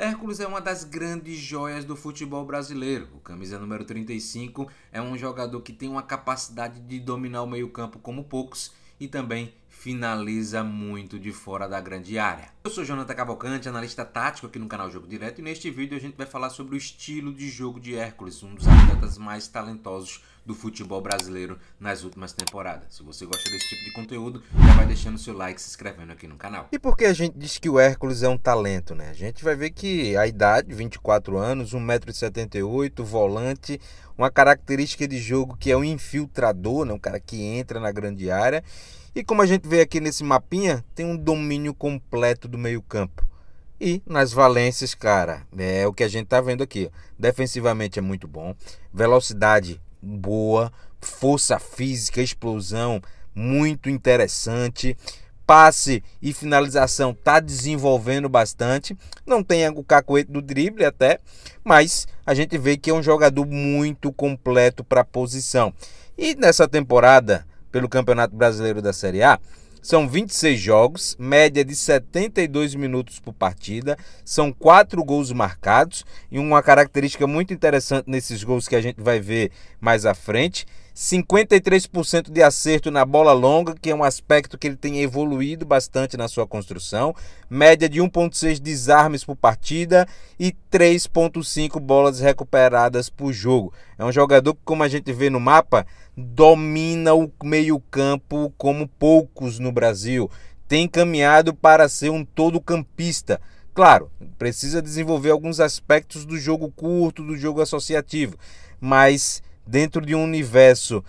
Hércules é uma das grandes joias do futebol brasileiro. O camisa número 35 é um jogador que tem uma capacidade de dominar o meio-campo como poucos e também finaliza muito de fora da grande área. Eu sou Jonathan Cavalcante, analista tático aqui no canal Jogo Direto e neste vídeo a gente vai falar sobre o estilo de jogo de Hércules, um dos atletas mais talentosos do futebol brasileiro nas últimas temporadas. Se você gosta desse tipo de conteúdo, já vai deixando seu like e se inscrevendo aqui no canal. E por que a gente diz que o Hércules é um talento, né? A gente vai ver que a idade, 24 anos, 1,78m, volante, uma característica de jogo que é um infiltrador, né? um cara que entra na grande área e como a gente vê aqui nesse mapinha, tem um domínio completo do meio campo. E nas valências, cara, é o que a gente tá vendo aqui. Defensivamente é muito bom, velocidade boa, força física, explosão muito interessante. Passe e finalização tá desenvolvendo bastante. Não tem o cacoete do drible até, mas a gente vê que é um jogador muito completo para a posição. E nessa temporada, pelo Campeonato Brasileiro da Série A, são 26 jogos, média de 72 minutos por partida, são quatro gols marcados e uma característica muito interessante nesses gols que a gente vai ver mais à frente 53% de acerto na bola longa, que é um aspecto que ele tem evoluído bastante na sua construção, média de 1.6 desarmes por partida e 3.5 bolas recuperadas por jogo. É um jogador que, como a gente vê no mapa, domina o meio-campo como poucos no Brasil. Tem caminhado para ser um todo-campista. Claro, precisa desenvolver alguns aspectos do jogo curto, do jogo associativo, mas dentro de um universo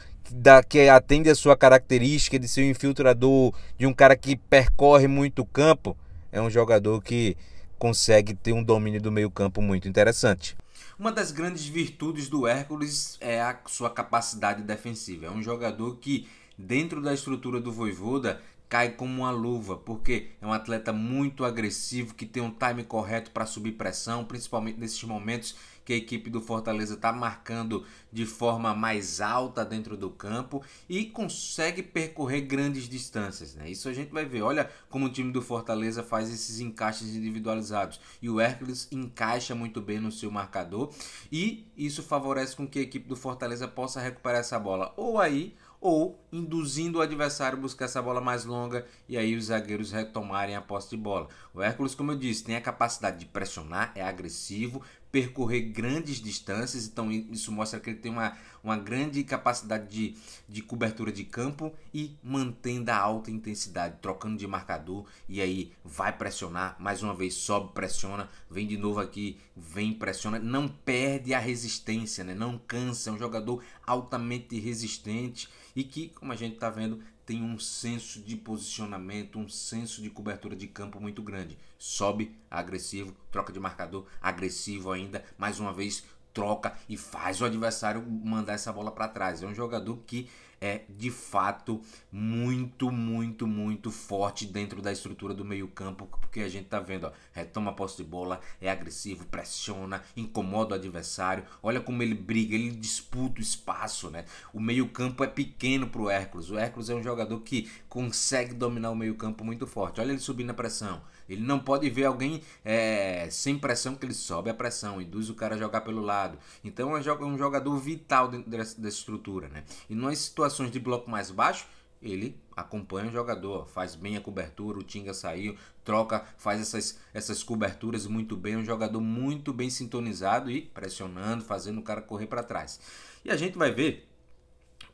que atende a sua característica de ser um infiltrador, de um cara que percorre muito o campo, é um jogador que consegue ter um domínio do meio-campo muito interessante. Uma das grandes virtudes do Hércules é a sua capacidade defensiva. É um jogador que, dentro da estrutura do Voivoda, cai como uma luva, porque é um atleta muito agressivo, que tem um time correto para subir pressão, principalmente nesses momentos que a equipe do Fortaleza está marcando de forma mais alta dentro do campo e consegue percorrer grandes distâncias. Né? Isso a gente vai ver. Olha como o time do Fortaleza faz esses encaixes individualizados. E o Hércules encaixa muito bem no seu marcador e isso favorece com que a equipe do Fortaleza possa recuperar essa bola ou aí ou induzindo o adversário a buscar essa bola mais longa e aí os zagueiros retomarem a posse de bola. O Hércules, como eu disse, tem a capacidade de pressionar, é agressivo, percorrer grandes distâncias, então isso mostra que ele tem uma, uma grande capacidade de, de cobertura de campo e mantendo a alta intensidade, trocando de marcador e aí vai pressionar, mais uma vez sobe, pressiona, vem de novo aqui, vem, pressiona, não perde a resistência, né? não cansa, é um jogador altamente resistente e que, como a gente está vendo, tem um senso de posicionamento, um senso de cobertura de campo muito grande. Sobe, agressivo, troca de marcador, agressivo ainda, mais uma vez troca e faz o adversário mandar essa bola para trás. É um jogador que é de fato muito, muito, muito forte dentro da estrutura do meio-campo, porque a gente tá vendo, ó, retoma a posse de bola, é agressivo, pressiona, incomoda o adversário. Olha como ele briga, ele disputa o espaço, né? O meio-campo é pequeno pro Hércules. O Hércules é um jogador que consegue dominar o meio-campo muito forte. Olha ele subindo a pressão. Ele não pode ver alguém é, sem pressão que ele sobe a pressão, induz o cara a jogar pelo lado. Então é, é um jogador vital dentro dessa estrutura, né? E numa situação de bloco mais baixo, ele acompanha o jogador, faz bem a cobertura, o Tinga saiu, troca, faz essas, essas coberturas muito bem, um jogador muito bem sintonizado e pressionando, fazendo o cara correr para trás. E a gente vai ver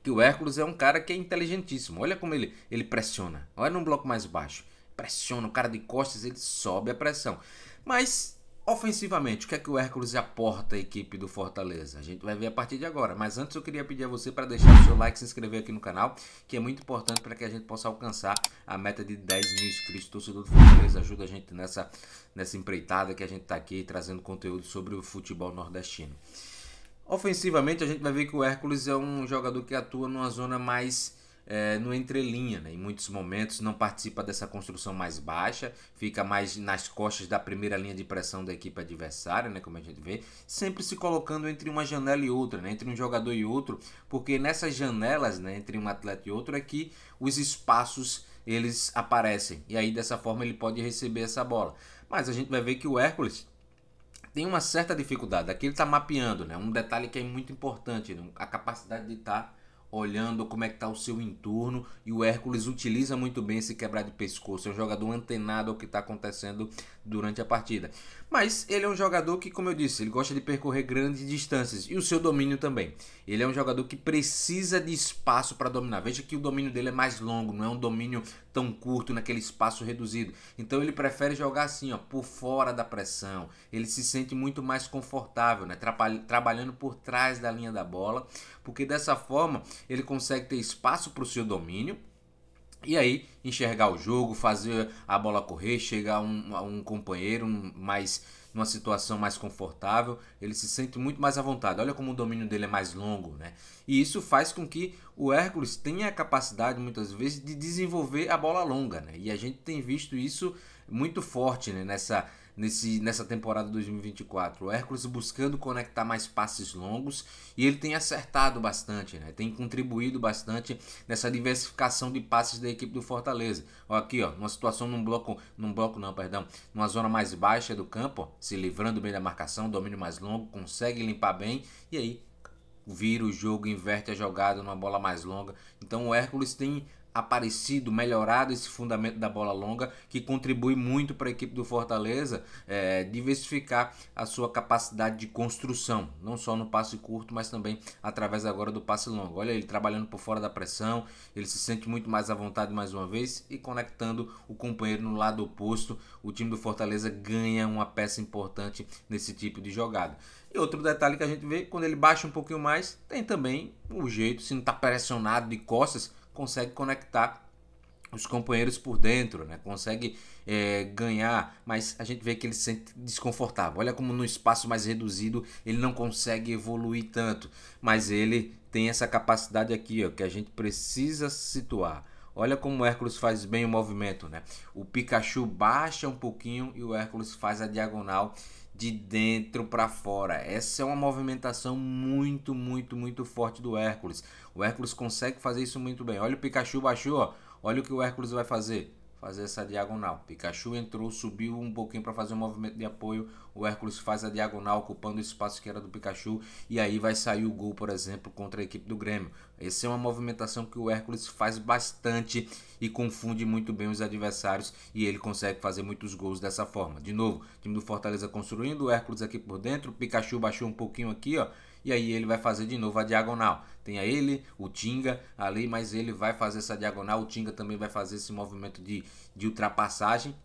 que o Hércules é um cara que é inteligentíssimo. Olha como ele, ele pressiona. Olha num bloco mais baixo. Pressiona o cara de costas, ele sobe a pressão. Mas Ofensivamente, o que é que o Hércules aporta à equipe do Fortaleza? A gente vai ver a partir de agora. Mas antes eu queria pedir a você para deixar o seu like, se inscrever aqui no canal, que é muito importante para que a gente possa alcançar a meta de 10 mil inscritos. Torcedor do Fortaleza ajuda a gente nessa, nessa empreitada que a gente está aqui trazendo conteúdo sobre o futebol nordestino. Ofensivamente, a gente vai ver que o Hércules é um jogador que atua numa zona mais é, no entrelinha, né? em muitos momentos não participa dessa construção mais baixa, fica mais nas costas da primeira linha de pressão da equipe adversária, né? como a gente vê, sempre se colocando entre uma janela e outra, né? entre um jogador e outro, porque nessas janelas, né? entre um atleta e outro, é que os espaços eles aparecem, e aí dessa forma ele pode receber essa bola. Mas a gente vai ver que o Hércules tem uma certa dificuldade, aqui ele está mapeando, né? um detalhe que é muito importante, né? a capacidade de estar... Tá olhando como é que está o seu entorno e o Hércules utiliza muito bem esse quebrar de pescoço, é um jogador antenado ao que está acontecendo durante a partida. Mas ele é um jogador que, como eu disse, ele gosta de percorrer grandes distâncias e o seu domínio também. Ele é um jogador que precisa de espaço para dominar. Veja que o domínio dele é mais longo, não é um domínio tão curto, naquele espaço reduzido. Então ele prefere jogar assim, ó, por fora da pressão. Ele se sente muito mais confortável, né? trabalhando por trás da linha da bola, porque dessa forma ele consegue ter espaço para o seu domínio e aí enxergar o jogo, fazer a bola correr, chegar a um, a um companheiro mais numa situação mais confortável, ele se sente muito mais à vontade. Olha como o domínio dele é mais longo, né? E isso faz com que o Hércules tenha a capacidade muitas vezes de desenvolver a bola longa, né? E a gente tem visto isso muito forte né? nessa nesse, nessa temporada 2024. O Hércules buscando conectar mais passes longos e ele tem acertado bastante, né? tem contribuído bastante nessa diversificação de passes da equipe do Fortaleza. Ó, aqui, ó, uma situação num bloco, num bloco não, perdão, numa zona mais baixa do campo, ó, se livrando bem da marcação, domínio mais longo, consegue limpar bem e aí vira o jogo, inverte a jogada numa bola mais longa. Então o Hércules tem aparecido, melhorado esse fundamento da bola longa, que contribui muito para a equipe do Fortaleza é, diversificar a sua capacidade de construção, não só no passe curto, mas também através agora do passe longo. Olha ele trabalhando por fora da pressão, ele se sente muito mais à vontade mais uma vez e conectando o companheiro no lado oposto. O time do Fortaleza ganha uma peça importante nesse tipo de jogada. E outro detalhe que a gente vê, quando ele baixa um pouquinho mais, tem também o jeito, se não está pressionado de costas, consegue conectar os companheiros por dentro, né? Consegue é, ganhar, mas a gente vê que ele se sente desconfortável. Olha como no espaço mais reduzido ele não consegue evoluir tanto, mas ele tem essa capacidade aqui, ó, que a gente precisa situar. Olha como o Hércules faz bem o movimento, né? O Pikachu baixa um pouquinho e o Hércules faz a diagonal de dentro para fora. Essa é uma movimentação muito, muito, muito forte do Hércules. O Hércules consegue fazer isso muito bem. Olha o Pikachu baixou, ó. Olha o que o Hércules vai fazer. Fazer essa diagonal. Pikachu entrou, subiu um pouquinho para fazer um movimento de apoio. O Hércules faz a diagonal, ocupando o espaço que era do Pikachu. E aí vai sair o gol, por exemplo, contra a equipe do Grêmio. Essa é uma movimentação que o Hércules faz bastante e confunde muito bem os adversários e ele consegue fazer muitos gols dessa forma. De novo, time do Fortaleza construindo, o Hércules aqui por dentro, Pikachu baixou um pouquinho aqui, ó, e aí ele vai fazer de novo a diagonal. Tenha ele, o Tinga ali, mas ele vai fazer essa diagonal, o Tinga também vai fazer esse movimento de, de ultrapassagem.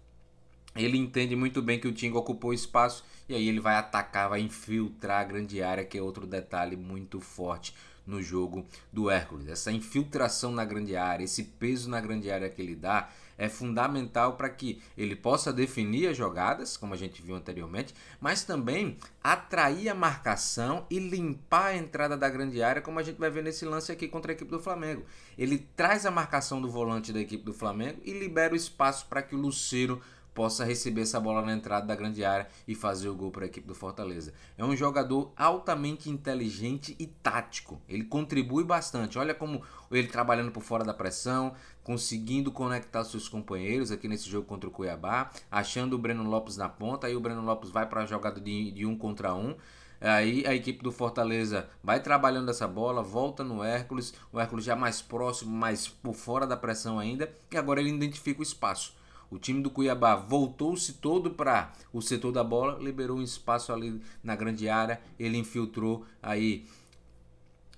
Ele entende muito bem que o Tinga ocupou espaço e aí ele vai atacar, vai infiltrar a grande área, que é outro detalhe muito forte no jogo do Hércules. Essa infiltração na grande área, esse peso na grande área que ele dá, é fundamental para que ele possa definir as jogadas, como a gente viu anteriormente, mas também atrair a marcação e limpar a entrada da grande área, como a gente vai ver nesse lance aqui contra a equipe do Flamengo. Ele traz a marcação do volante da equipe do Flamengo e libera o espaço para que o Lucero possa receber essa bola na entrada da grande área e fazer o gol para a equipe do Fortaleza. É um jogador altamente inteligente e tático. Ele contribui bastante. Olha como ele trabalhando por fora da pressão, conseguindo conectar seus companheiros aqui nesse jogo contra o Cuiabá, achando o Breno Lopes na ponta. Aí o Breno Lopes vai para a jogada de, de um contra um. Aí a equipe do Fortaleza vai trabalhando essa bola, volta no Hércules, o Hércules já mais próximo, mais por fora da pressão ainda, e agora ele identifica o espaço. O time do Cuiabá voltou-se todo para o setor da bola, liberou um espaço ali na grande área, ele infiltrou aí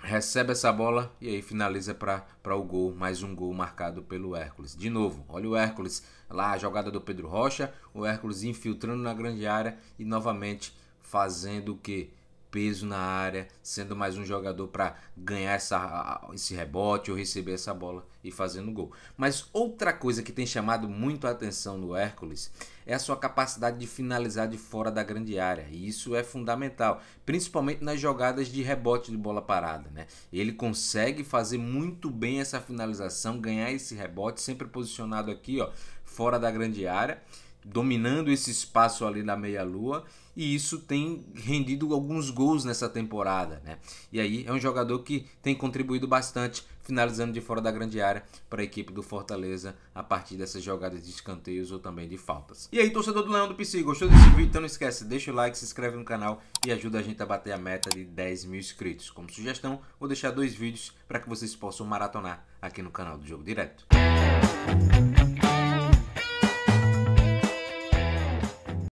recebe essa bola e aí finaliza para o gol, mais um gol marcado pelo Hércules. De novo, olha o Hércules lá, a jogada do Pedro Rocha, o Hércules infiltrando na grande área e novamente fazendo o que? peso na área, sendo mais um jogador para ganhar essa, esse rebote ou receber essa bola e fazendo gol. Mas outra coisa que tem chamado muito a atenção no Hércules é a sua capacidade de finalizar de fora da grande área, e isso é fundamental, principalmente nas jogadas de rebote de bola parada. Né? Ele consegue fazer muito bem essa finalização, ganhar esse rebote, sempre posicionado aqui ó, fora da grande área dominando esse espaço ali na meia-lua e isso tem rendido alguns gols nessa temporada, né? E aí é um jogador que tem contribuído bastante finalizando de fora da grande área para a equipe do Fortaleza a partir dessas jogadas de escanteios ou também de faltas. E aí, torcedor do Leão do PC, gostou desse vídeo? Então não esquece, deixa o like, se inscreve no canal e ajuda a gente a bater a meta de 10 mil inscritos. Como sugestão, vou deixar dois vídeos para que vocês possam maratonar aqui no canal do Jogo Direto. Música